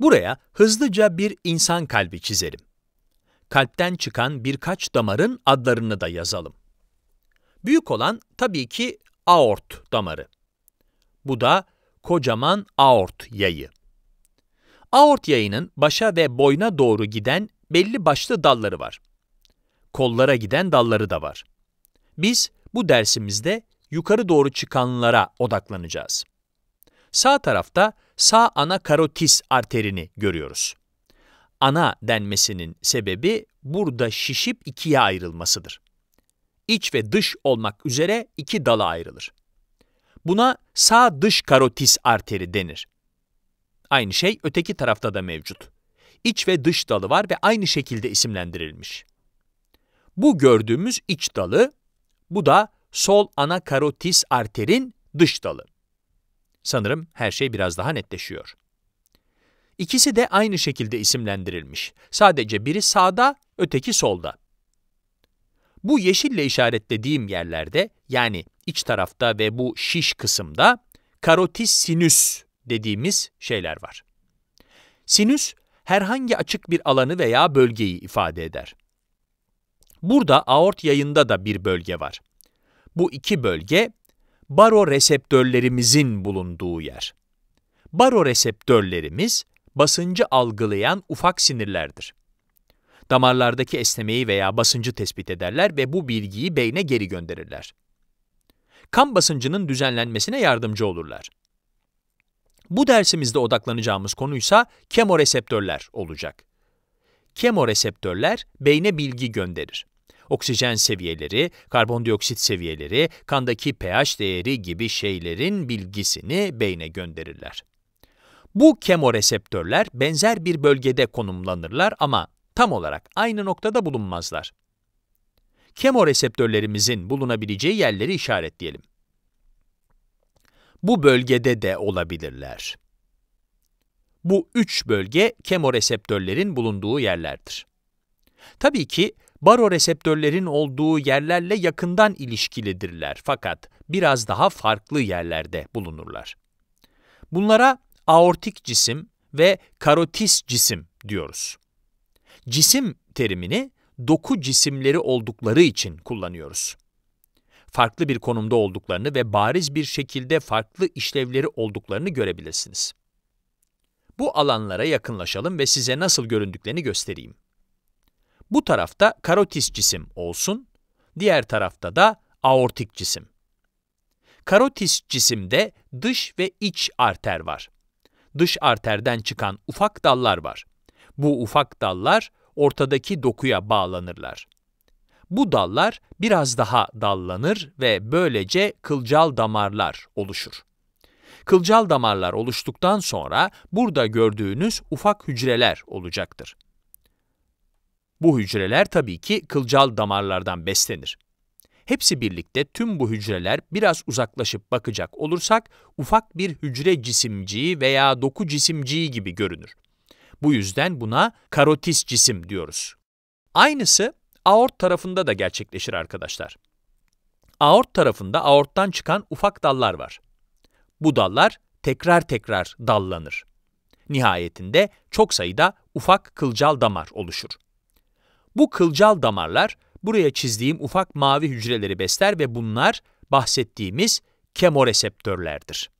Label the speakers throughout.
Speaker 1: Buraya hızlıca bir insan kalbi çizelim. Kalpten çıkan birkaç damarın adlarını da yazalım. Büyük olan tabii ki aort damarı. Bu da kocaman aort yayı. Aort yayının başa ve boyna doğru giden belli başlı dalları var. Kollara giden dalları da var. Biz bu dersimizde yukarı doğru çıkanlara odaklanacağız. Sağ tarafta sağ ana karotis arterini görüyoruz. Ana denmesinin sebebi burada şişip ikiye ayrılmasıdır. İç ve dış olmak üzere iki dala ayrılır. Buna sağ dış karotis arteri denir. Aynı şey öteki tarafta da mevcut. İç ve dış dalı var ve aynı şekilde isimlendirilmiş. Bu gördüğümüz iç dalı, bu da sol ana karotis arterin dış dalı. Sanırım her şey biraz daha netleşiyor. İkisi de aynı şekilde isimlendirilmiş. Sadece biri sağda, öteki solda. Bu yeşille işaretlediğim yerlerde, yani iç tarafta ve bu şiş kısımda karotis sinüs dediğimiz şeyler var. Sinüs, herhangi açık bir alanı veya bölgeyi ifade eder. Burada aort yayında da bir bölge var. Bu iki bölge baroreseptörlerimizin bulunduğu yer. Baroreseptörlerimiz, basıncı algılayan ufak sinirlerdir. Damarlardaki esnemeyi veya basıncı tespit ederler ve bu bilgiyi beyne geri gönderirler. Kan basıncının düzenlenmesine yardımcı olurlar. Bu dersimizde odaklanacağımız konuysa kemoreseptörler olacak. Kemoreseptörler beyne bilgi gönderir oksijen seviyeleri, karbondioksit seviyeleri, kandaki pH değeri gibi şeylerin bilgisini beyne gönderirler. Bu kemoreseptörler benzer bir bölgede konumlanırlar ama tam olarak aynı noktada bulunmazlar. Kemoreseptörlerimizin bulunabileceği yerleri işaretleyelim. Bu bölgede de olabilirler. Bu üç bölge kemoreseptörlerin bulunduğu yerlerdir. Tabii ki baroreseptörlerin olduğu yerlerle yakından ilişkilidirler fakat biraz daha farklı yerlerde bulunurlar. Bunlara aortik cisim ve karotis cisim diyoruz. Cisim terimini doku cisimleri oldukları için kullanıyoruz. Farklı bir konumda olduklarını ve bariz bir şekilde farklı işlevleri olduklarını görebilirsiniz. Bu alanlara yakınlaşalım ve size nasıl göründüklerini göstereyim. Bu tarafta karotis cisim olsun, diğer tarafta da aortik cisim. Karotis cisimde dış ve iç arter var. Dış arterden çıkan ufak dallar var. Bu ufak dallar ortadaki dokuya bağlanırlar. Bu dallar biraz daha dallanır ve böylece kılcal damarlar oluşur. Kılcal damarlar oluştuktan sonra burada gördüğünüz ufak hücreler olacaktır. Bu hücreler tabii ki kılcal damarlardan beslenir. Hepsi birlikte tüm bu hücreler biraz uzaklaşıp bakacak olursak ufak bir hücre cisimciği veya doku cisimciği gibi görünür. Bu yüzden buna karotis cisim diyoruz. Aynısı aort tarafında da gerçekleşir arkadaşlar. Aort tarafında aorttan çıkan ufak dallar var. Bu dallar tekrar tekrar dallanır. Nihayetinde çok sayıda ufak kılcal damar oluşur. Bu kılcal damarlar buraya çizdiğim ufak mavi hücreleri besler ve bunlar bahsettiğimiz kemoreseptörlerdir.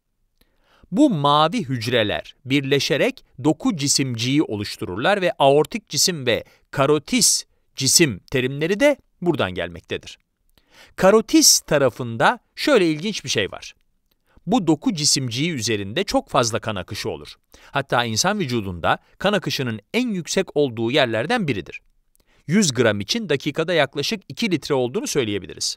Speaker 1: Bu mavi hücreler birleşerek doku cisimciği oluştururlar ve aortik cisim ve karotis cisim terimleri de buradan gelmektedir. Karotis tarafında şöyle ilginç bir şey var. Bu doku cisimciği üzerinde çok fazla kan akışı olur. Hatta insan vücudunda kan akışının en yüksek olduğu yerlerden biridir. 100 gram için dakikada yaklaşık 2 litre olduğunu söyleyebiliriz.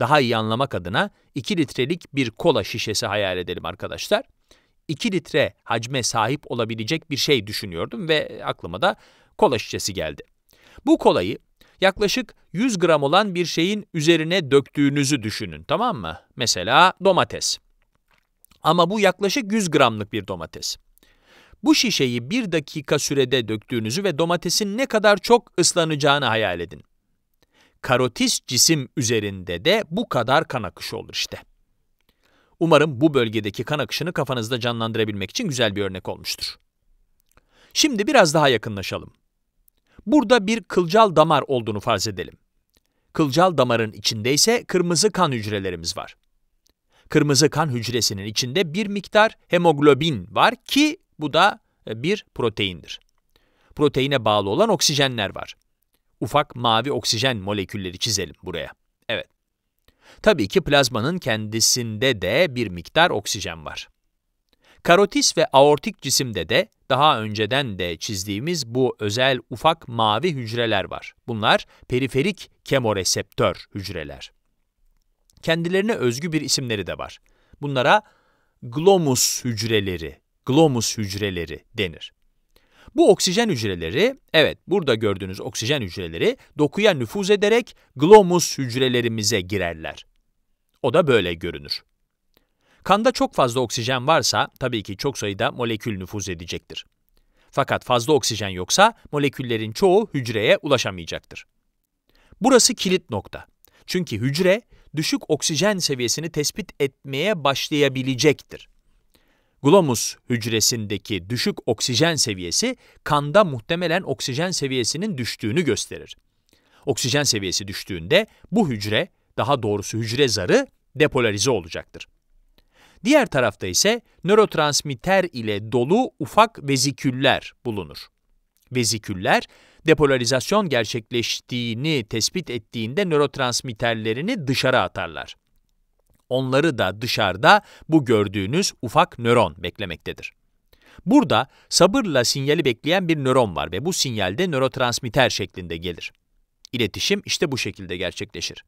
Speaker 1: Daha iyi anlamak adına 2 litrelik bir kola şişesi hayal edelim arkadaşlar. 2 litre hacme sahip olabilecek bir şey düşünüyordum ve aklıma da kola şişesi geldi. Bu kolayı yaklaşık 100 gram olan bir şeyin üzerine döktüğünüzü düşünün tamam mı? Mesela domates. Ama bu yaklaşık 100 gramlık bir domates. Bu şişeyi bir dakika sürede döktüğünüzü ve domatesin ne kadar çok ıslanacağını hayal edin. Karotis cisim üzerinde de bu kadar kan akışı olur işte. Umarım bu bölgedeki kan akışını kafanızda canlandırabilmek için güzel bir örnek olmuştur. Şimdi biraz daha yakınlaşalım. Burada bir kılcal damar olduğunu farz edelim. Kılcal damarın içinde ise kırmızı kan hücrelerimiz var. Kırmızı kan hücresinin içinde bir miktar hemoglobin var ki bu da e, bir proteindir. Proteine bağlı olan oksijenler var. Ufak mavi oksijen molekülleri çizelim buraya. Evet. Tabii ki plazmanın kendisinde de bir miktar oksijen var. Karotis ve aortik cisimde de daha önceden de çizdiğimiz bu özel ufak mavi hücreler var. Bunlar periferik kemoreseptör hücreler. Kendilerine özgü bir isimleri de var. Bunlara glomus hücreleri glomus hücreleri denir. Bu oksijen hücreleri, evet burada gördüğünüz oksijen hücreleri dokuya nüfuz ederek glomus hücrelerimize girerler. O da böyle görünür. Kanda çok fazla oksijen varsa tabii ki çok sayıda molekül nüfuz edecektir. Fakat fazla oksijen yoksa moleküllerin çoğu hücreye ulaşamayacaktır. Burası kilit nokta. Çünkü hücre düşük oksijen seviyesini tespit etmeye başlayabilecektir. Glomus hücresindeki düşük oksijen seviyesi kanda muhtemelen oksijen seviyesinin düştüğünü gösterir. Oksijen seviyesi düştüğünde bu hücre, daha doğrusu hücre zarı depolarize olacaktır. Diğer tarafta ise nörotransmitter ile dolu ufak veziküller bulunur. Veziküller, depolarizasyon gerçekleştiğini tespit ettiğinde nörotransmitterlerini dışarı atarlar. Onları da dışarıda bu gördüğünüz ufak nöron beklemektedir. Burada sabırla sinyali bekleyen bir nöron var ve bu sinyalde nörotransmitter şeklinde gelir. İletişim işte bu şekilde gerçekleşir.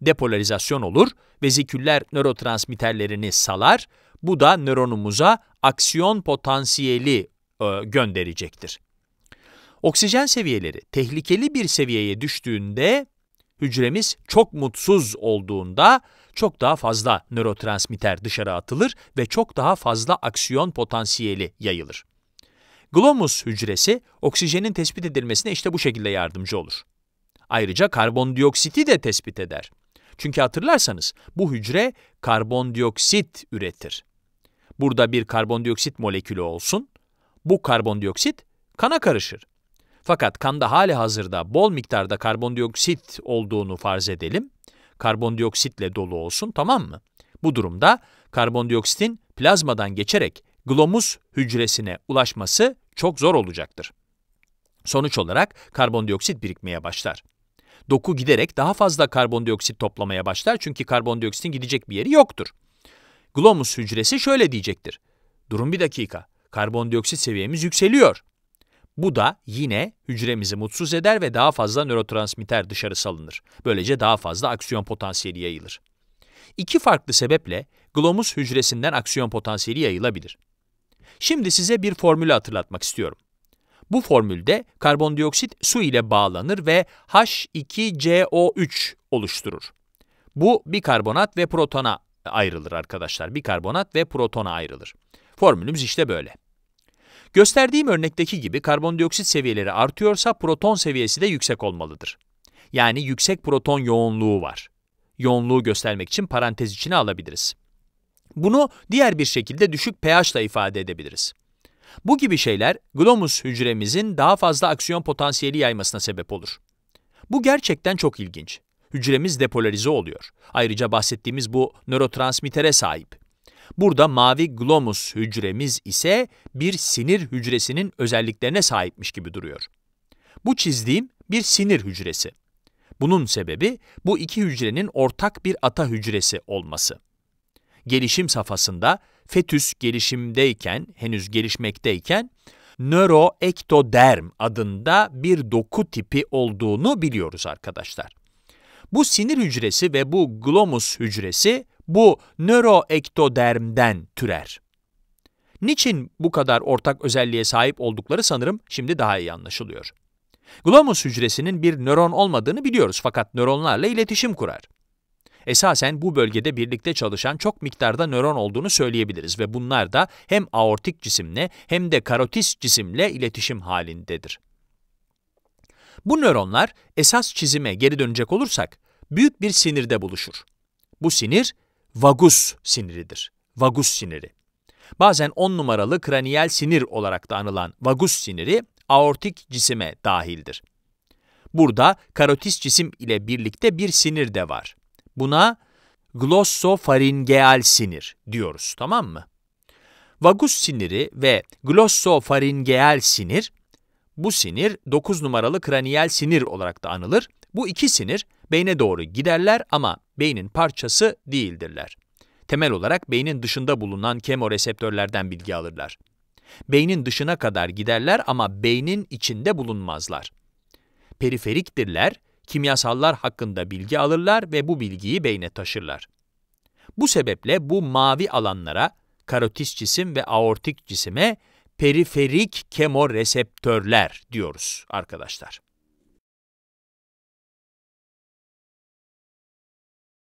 Speaker 1: Depolarizasyon olur, veziküller nörotransmitterlerini salar, bu da nöronumuza aksiyon potansiyeli e, gönderecektir. Oksijen seviyeleri tehlikeli bir seviyeye düştüğünde, hücremiz çok mutsuz olduğunda çok daha fazla nörotransmitter dışarı atılır ve çok daha fazla aksiyon potansiyeli yayılır. Glomus hücresi oksijenin tespit edilmesine işte bu şekilde yardımcı olur. Ayrıca karbondioksiti de tespit eder. Çünkü hatırlarsanız bu hücre karbondioksit üretir. Burada bir karbondioksit molekülü olsun, bu karbondioksit kana karışır. Fakat kanda hali hazırda bol miktarda karbondioksit olduğunu farz edelim karbondioksitle dolu olsun tamam mı? Bu durumda karbondioksitin plazmadan geçerek glomus hücresine ulaşması çok zor olacaktır. Sonuç olarak karbondioksit birikmeye başlar. Doku giderek daha fazla karbondioksit toplamaya başlar çünkü karbondioksitin gidecek bir yeri yoktur. Glomus hücresi şöyle diyecektir. Durun bir dakika, karbondioksit seviyemiz yükseliyor. Bu da yine hücremizi mutsuz eder ve daha fazla nörotransmitter dışarı salınır. Böylece daha fazla aksiyon potansiyeli yayılır. İki farklı sebeple glomus hücresinden aksiyon potansiyeli yayılabilir. Şimdi size bir formülü hatırlatmak istiyorum. Bu formülde karbondioksit su ile bağlanır ve H2CO3 oluşturur. Bu bir karbonat ve protona ayrılır arkadaşlar. bir karbonat ve protona ayrılır. Formülümüz işte böyle. Gösterdiğim örnekteki gibi karbondioksit seviyeleri artıyorsa proton seviyesi de yüksek olmalıdır. Yani yüksek proton yoğunluğu var. Yoğunluğu göstermek için parantez içine alabiliriz. Bunu diğer bir şekilde düşük pH ile ifade edebiliriz. Bu gibi şeyler glomus hücremizin daha fazla aksiyon potansiyeli yaymasına sebep olur. Bu gerçekten çok ilginç. Hücremiz depolarize oluyor. Ayrıca bahsettiğimiz bu nörotransmitere sahip. Burada mavi glomus hücremiz ise bir sinir hücresinin özelliklerine sahipmiş gibi duruyor. Bu çizdiğim bir sinir hücresi. Bunun sebebi bu iki hücrenin ortak bir ata hücresi olması. Gelişim safhasında fetüs gelişimdeyken, henüz gelişmekteyken nöroektoderm adında bir doku tipi olduğunu biliyoruz arkadaşlar. Bu sinir hücresi ve bu glomus hücresi bu nöroektodermden türer. Niçin bu kadar ortak özelliğe sahip oldukları sanırım şimdi daha iyi anlaşılıyor. Glomus hücresinin bir nöron olmadığını biliyoruz fakat nöronlarla iletişim kurar. Esasen bu bölgede birlikte çalışan çok miktarda nöron olduğunu söyleyebiliriz ve bunlar da hem aortik cisimle hem de karotis cisimle iletişim halindedir. Bu nöronlar esas çizime geri dönecek olursak büyük bir sinirde buluşur. Bu sinir vagus siniridir. Vagus siniri. Bazen 10 numaralı kraniyel sinir olarak da anılan vagus siniri aortik cisime dahildir. Burada karotis cisim ile birlikte bir sinir de var. Buna glossofaringeal sinir diyoruz, tamam mı? Vagus siniri ve glossofaringeal sinir, bu sinir 9 numaralı kraniyel sinir olarak da anılır. Bu iki sinir beyne doğru giderler ama beynin parçası değildirler. Temel olarak beynin dışında bulunan kemoreseptörlerden bilgi alırlar. Beynin dışına kadar giderler ama beynin içinde bulunmazlar. Periferiktirler, kimyasallar hakkında bilgi alırlar ve bu bilgiyi beyne taşırlar. Bu sebeple bu mavi alanlara, karotis cisim ve aortik cisime periferik kemoreseptörler diyoruz arkadaşlar.